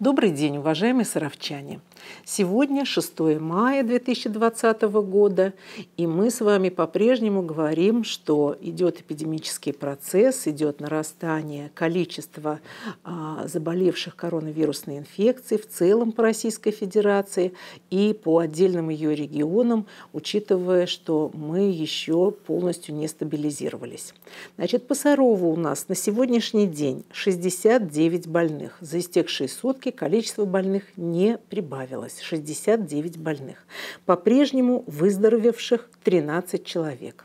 Добрый день, уважаемые саровчане! Сегодня 6 мая 2020 года, и мы с вами по-прежнему говорим, что идет эпидемический процесс, идет нарастание количества а, заболевших коронавирусной инфекцией в целом по Российской Федерации и по отдельным ее регионам, учитывая, что мы еще полностью не стабилизировались. Значит, по Сарову у нас на сегодняшний день 69 больных. За истекшие сутки количество больных не прибавилось добавилось 69 больных. По-прежнему выздоровевших 13 человек.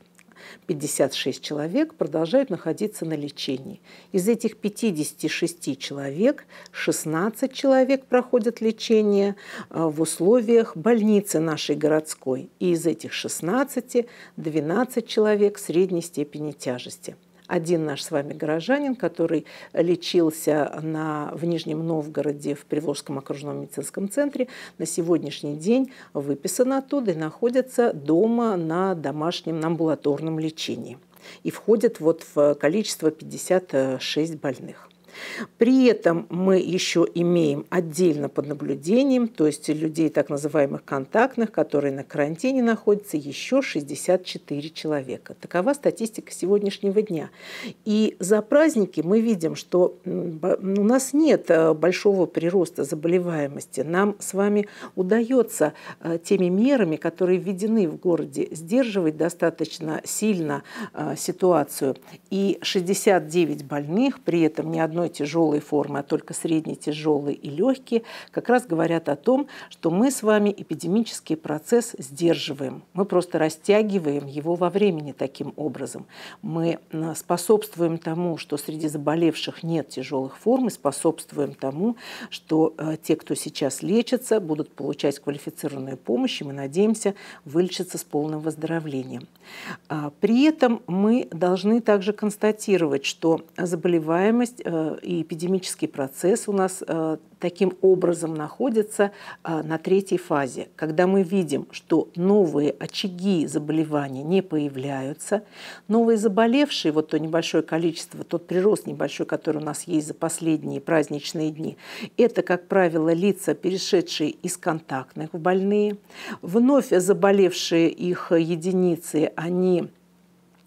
56 человек продолжают находиться на лечении. Из этих 56 человек 16 человек проходят лечение э, в условиях больницы нашей городской. И из этих 16 12 человек средней степени тяжести один наш с вами горожанин, который лечился на, в Нижнем Новгороде в Приволжском окружном медицинском центре, на сегодняшний день выписан оттуда и находится дома на домашнем на амбулаторном лечении и входит вот в количество 56 больных. При этом мы еще имеем отдельно под наблюдением, то есть людей так называемых контактных, которые на карантине находятся, еще 64 человека. Такова статистика сегодняшнего дня. И за праздники мы видим, что у нас нет э, большого прироста заболеваемости. Нам с вами удается э, теми мерами, которые введены в городе, сдерживать достаточно сильно э, ситуацию. И 69 больных, при этом ни одной одной тяжелой формы, а только средней, тяжелые и легкие, как раз говорят о том, что мы с вами эпидемический процесс сдерживаем. Мы просто растягиваем его во времени таким образом. Мы способствуем тому, что среди заболевших нет тяжелых форм, и способствуем тому, что э, те, кто сейчас лечится, будут получать квалифицированную помощь, и мы надеемся вылечиться с полным выздоровлением. А, при этом мы должны также констатировать, что заболеваемость э, и эпидемический процесс у нас э, таким образом находится э, на третьей фазе, когда мы видим, что новые очаги заболевания не появляются, новые заболевшие, вот то небольшое количество, тот прирост небольшой, который у нас есть за последние праздничные дни, это, как правило, лица, перешедшие из контактных в больные, вновь заболевшие их э, единицы, они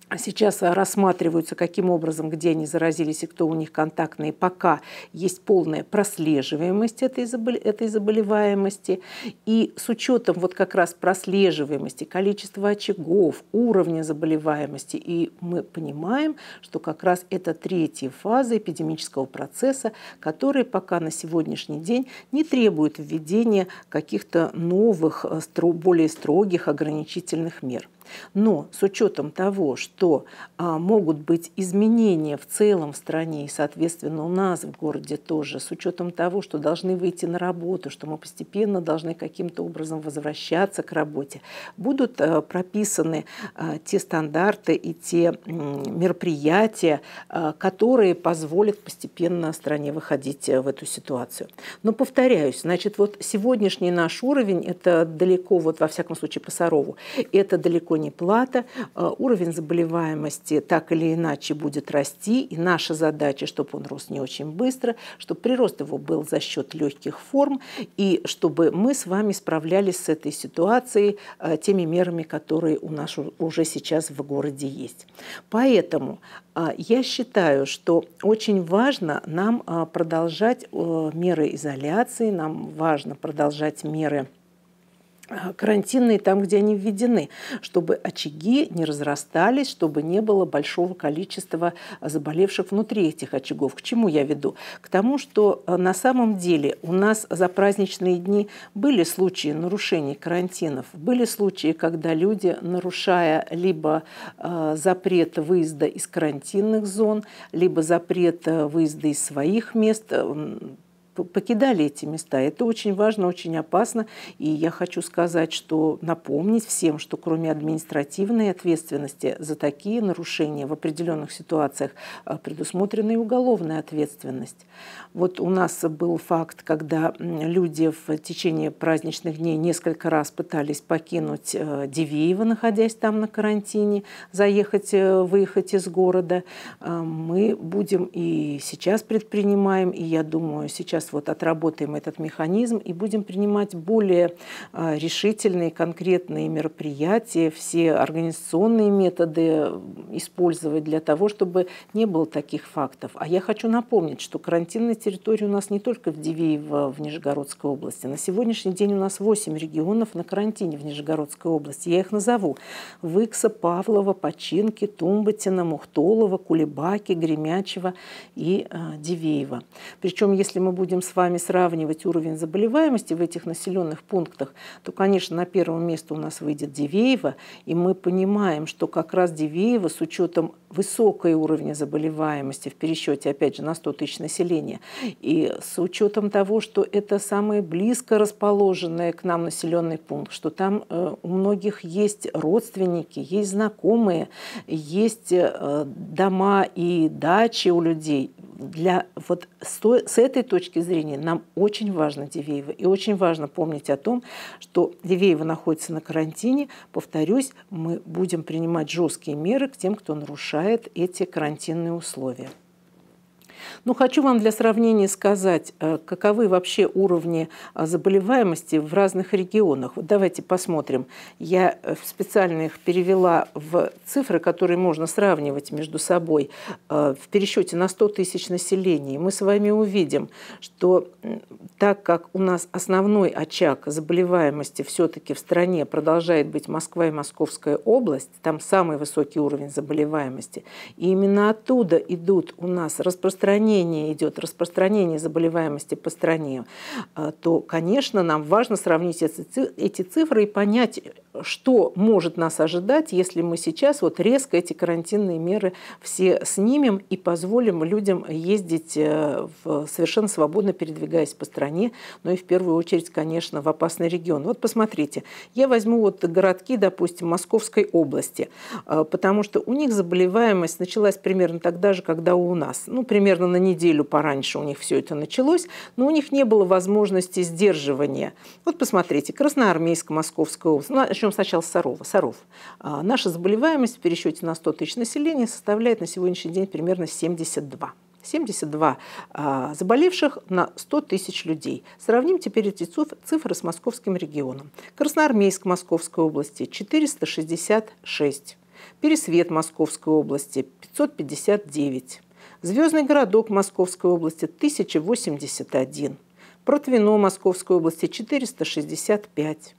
а сейчас э, рассматриваются, каким образом, где они заразились и кто у них контактные. Пока есть полная прослеживаемость этой, заболе этой заболеваемости. И с учетом вот как раз прослеживаемости, количества очагов, уровня заболеваемости, и мы понимаем, что как раз это третья фаза эпидемического процесса, который пока на сегодняшний день не требует введения каких-то новых, э, более строгих ограничительных мер. Но с учетом того, что что а, могут быть изменения в целом в стране и, соответственно, у нас в городе тоже, с учетом того, что должны выйти на работу, что мы постепенно должны каким-то образом возвращаться к работе, будут а, прописаны а, те стандарты и те м, мероприятия, а, которые позволят постепенно стране выходить в эту ситуацию. Но повторяюсь, значит, вот сегодняшний наш уровень, это далеко, вот во всяком случае по Сарову, это далеко не плата, а, уровень заболевания заболеваемости так или иначе будет расти, и наша задача, чтобы он рос не очень быстро, чтобы прирост его был за счет легких форм, и чтобы мы с вами справлялись с этой ситуацией э, теми мерами, которые у нас уже сейчас в городе есть. Поэтому э, я считаю, что очень важно нам э, продолжать меры изоляции, нам важно продолжать меры Э, карантинные там, где они введены, чтобы очаги не разрастались, чтобы не было большого количества э, заболевших внутри этих очагов. К чему я веду? К тому, что э, на самом деле у нас за праздничные дни были случаи нарушений карантинов, были случаи, когда люди, нарушая либо запрет выезда из карантинных зон, либо запрет выезда из своих мест, покидали эти места. Это очень важно, очень опасно. И я хочу сказать, что напомнить всем, что кроме административной ответственности за такие нарушения в определенных ситуациях а, предусмотрена и уголовная ответственность. Вот у нас был факт, когда люди в течение праздничных дней несколько раз пытались покинуть э, Дивеево, находясь там на карантине, заехать, э, выехать из города. Э, мы будем и сейчас предпринимаем, и я думаю, сейчас сейчас вот отработаем этот механизм и будем принимать более а, решительные, конкретные мероприятия, все организационные методы использовать для того, чтобы не было таких фактов. А я хочу напомнить, что карантинная территория у нас не только в Дивеево, в Нижегородской области. На сегодняшний день у нас 8 регионов на карантине в Нижегородской области. Я их назову. Выкса, Павлова, Починки, Тумбатина, Мухтолова, Кулебаки, Гремячева и э, а, Дивеева. Причем, если мы будем будем с вами сравнивать уровень заболеваемости в этих населенных пунктах, то, конечно, на первом месте у нас выйдет Дивеево, и мы понимаем, что как раз Дивеево с учетом высокой уровня заболеваемости в пересчете, опять же, на 100 тысяч населения, и с учетом того, что это самый близко расположенный к нам населенный пункт, что там э, у многих есть родственники, есть знакомые, есть э, дома и дачи у людей, для, вот с, с этой точки зрения нам очень важно Дивеева. И очень важно помнить о том, что Дивеева находится на карантине. Повторюсь, мы будем принимать жесткие меры к тем, кто нарушает эти карантинные условия. Ну хочу вам для сравнения сказать, э, каковы вообще уровни э, заболеваемости в разных регионах. Вот давайте посмотрим. Я э, специально их перевела в цифры, которые можно сравнивать между собой. В пересчете на 100 тысяч населения мы с вами увидим, что так как у нас основной очаг заболеваемости все-таки в стране продолжает быть Москва и Московская область, там самый высокий уровень заболеваемости, и именно оттуда идут у нас распространенные распространение идет, распространение заболеваемости по стране, а, то, конечно, нам важно сравнить эти цифры и понять, что может нас ожидать, если мы сейчас вот резко эти карантинные меры все снимем и позволим людям ездить э, совершенно свободно передвигаясь по стране, но и в первую очередь, конечно, в опасный регион. Вот посмотрите, я возьму вот городки, допустим, Московской области, а, потому что у них заболеваемость началась примерно тогда же, когда у нас, ну, примерно примерно на неделю пораньше у них все это началось, но у них не было возможности сдерживания. Вот посмотрите, Красноармейск, Московская область, ну, начнем сначала с Сарова. Саров. А, наша заболеваемость в пересчете на 100 тысяч населения составляет на сегодняшний день примерно 72. 72 а, заболевших на 100 тысяч людей. Сравним теперь эти цифры с московским регионом. Красноармейск Московской области 466, Пересвет Московской области 559, Звездный городок Московской области 1081, Протвино Московской области 465,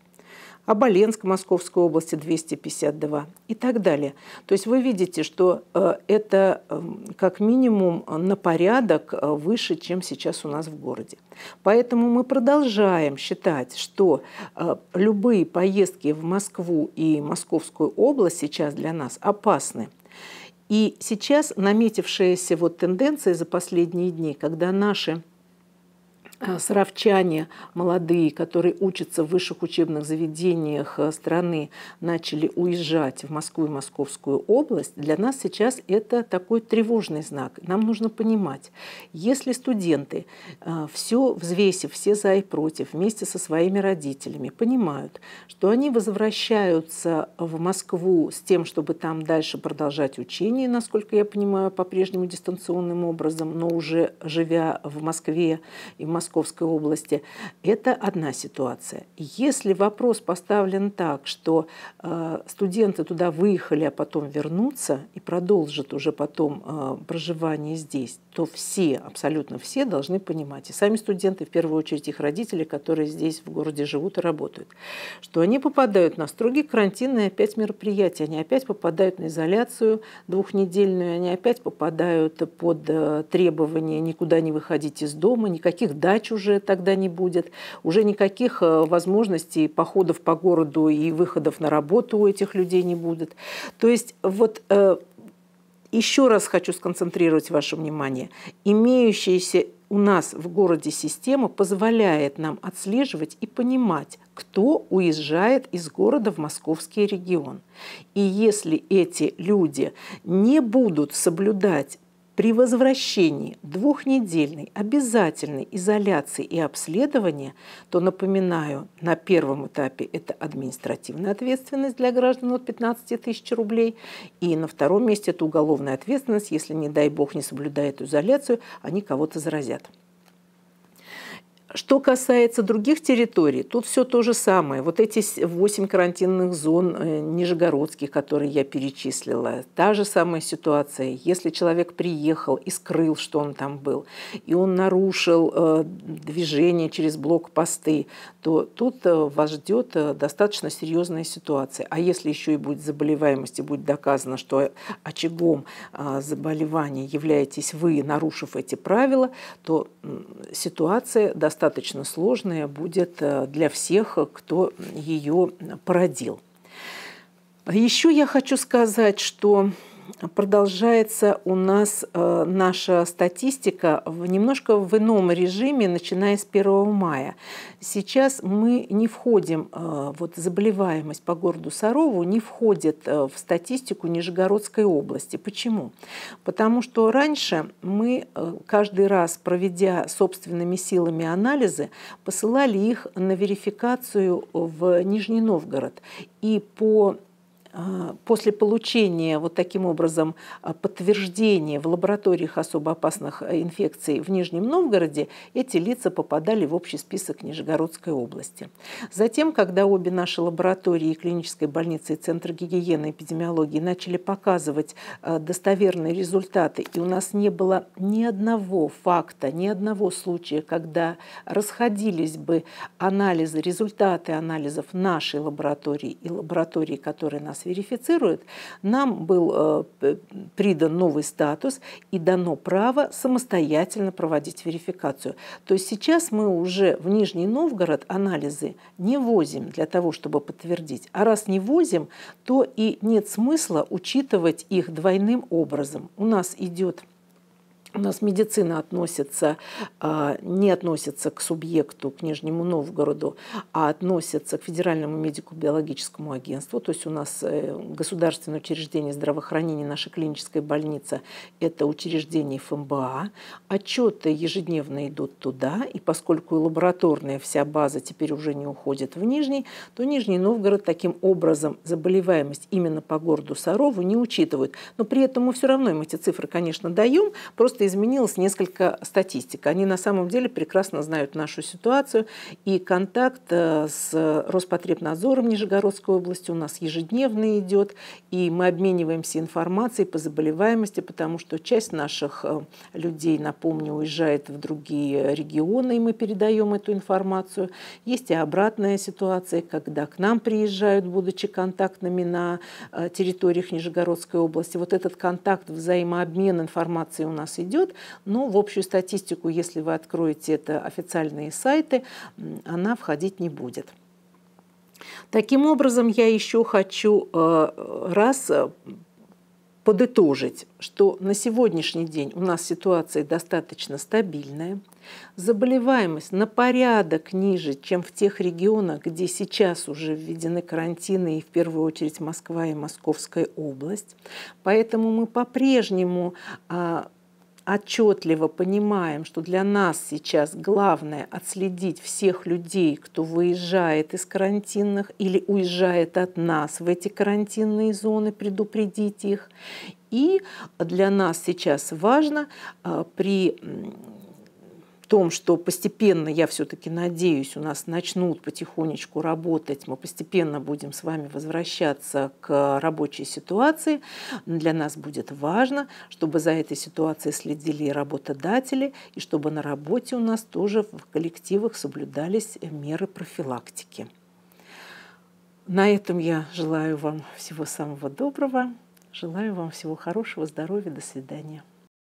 Оболенск Московской области 252 и так далее. То есть вы видите, что э, это эм, как минимум на порядок э, выше, чем сейчас у нас в городе. Поэтому мы продолжаем считать, что э, любые поездки в Москву и Московскую область сейчас для нас опасны. И сейчас наметившаяся вот тенденция за последние дни, когда наши а, саровчане молодые, которые учатся в высших учебных заведениях э, страны, начали уезжать в Москву и Московскую область, для нас сейчас это такой тревожный знак. Нам нужно понимать, если студенты, э, все взвесив, все за и против, вместе со своими родителями, понимают, что они возвращаются в Москву с тем, чтобы там дальше продолжать учение, насколько я понимаю, по-прежнему дистанционным образом, но уже живя в Москве и в Москве, Московской области. Это одна ситуация. Если вопрос поставлен так, что э, студенты туда выехали, а потом вернутся и продолжат уже потом э, проживание здесь, то все, абсолютно все должны понимать, и сами студенты, в первую очередь их родители, которые здесь в городе живут и работают, что они попадают на строгие карантинные опять мероприятия, они опять попадают на изоляцию двухнедельную, они опять попадают под э, требования никуда не выходить из дома, никаких дачных передач уже тогда не будет, уже никаких э, возможностей походов по городу и выходов на работу у этих людей не будет. То есть вот э, еще раз хочу сконцентрировать ваше внимание. Имеющаяся у нас в городе система позволяет нам отслеживать и понимать, кто уезжает из города в московский регион. И если эти люди не будут соблюдать при возвращении двухнедельной обязательной изоляции и обследования, то, напоминаю, на первом этапе это административная ответственность для граждан от 15 тысяч рублей, и на втором месте это уголовная ответственность, если, не дай бог, не соблюдает изоляцию, они кого-то заразят. Что касается других территорий, тут все то же самое. Вот эти восемь карантинных зон э, нижегородских, которые я перечислила, та же самая ситуация. Если человек приехал и скрыл, что он там был, и он нарушил э, движение через блокпосты, то тут э, вас ждет достаточно серьезная ситуация. А если еще и будет заболеваемость, и будет доказано, что очагом заболевания являетесь вы, нарушив эти правила, то ситуация достаточно достаточно сложная будет э, для всех, кто ее породил. Еще я хочу сказать, что продолжается у нас э, наша статистика в немножко в ином режиме, начиная с 1 мая. Сейчас мы не входим, э, вот заболеваемость по городу Сарову не входит э, в статистику Нижегородской области. Почему? Потому что раньше мы э, каждый раз, проведя собственными силами анализы, посылали их на верификацию в Нижний Новгород. И по а, после получения вот таким образом а, подтверждения в лабораториях особо опасных а, инфекций в Нижнем Новгороде, эти лица попадали в общий список Нижегородской области. Затем, когда обе наши лаборатории, клинической больницы и Центр гигиены и эпидемиологии начали показывать достоверные результаты, и у нас не было ни одного факта, ни одного случая, когда расходились бы анализы, результаты анализов нашей лаборатории и лаборатории, которые нас верифицируют нам был э, придан новый статус и дано право самостоятельно проводить верификацию. То есть сейчас мы уже в Нижний Новгород анализы не возим для того, чтобы подтвердить. А раз не возим, то и нет смысла учитывать их двойным образом. У нас идет у нас медицина относится, а, не относится к субъекту, к Нижнему Новгороду, а относится к Федеральному медико-биологическому агентству. То есть у нас э, государственное учреждение здравоохранения, наша клиническая больница – это учреждение ФМБА. Эм Отчеты ежедневно идут туда, и поскольку и лабораторная вся база теперь уже не уходит в Нижний, то Нижний Новгород таким образом заболеваемость именно по городу Сарову не учитывает. Но при этом мы все равно им эти цифры, конечно, даем, просто изменилось несколько статистик. Они на самом деле прекрасно знают нашу ситуацию, и контакт э, с Роспотребнадзором Нижегородской области у нас ежедневно идет, и мы обмениваемся информацией по заболеваемости, потому что часть наших э, людей, напомню, уезжает в другие регионы, и мы передаем эту информацию. Есть и обратная ситуация, когда к нам приезжают, будучи контактными на э, территориях Нижегородской области. Вот этот контакт, взаимообмен информации у нас идет, идет, но в общую статистику, если вы откроете это официальные сайты, она входить не будет. Таким образом, я еще хочу э, раз э, подытожить, что на сегодняшний день у нас ситуация достаточно стабильная. Заболеваемость на порядок ниже, чем в тех регионах, где сейчас уже введены карантины, и в первую очередь Москва и Московская область. Поэтому мы по-прежнему а, отчетливо понимаем, что для нас сейчас главное отследить всех людей, кто выезжает из карантинных или уезжает от нас в эти карантинные зоны, предупредить их. И для нас сейчас важно а, при том, что постепенно, я все-таки надеюсь, у нас начнут потихонечку работать, мы постепенно будем с вами возвращаться к рабочей ситуации. Для нас будет важно, чтобы за этой ситуацией следили и работодатели, и чтобы на работе у нас тоже в коллективах соблюдались меры профилактики. На этом я желаю вам всего самого доброго, желаю вам всего хорошего, здоровья, до свидания.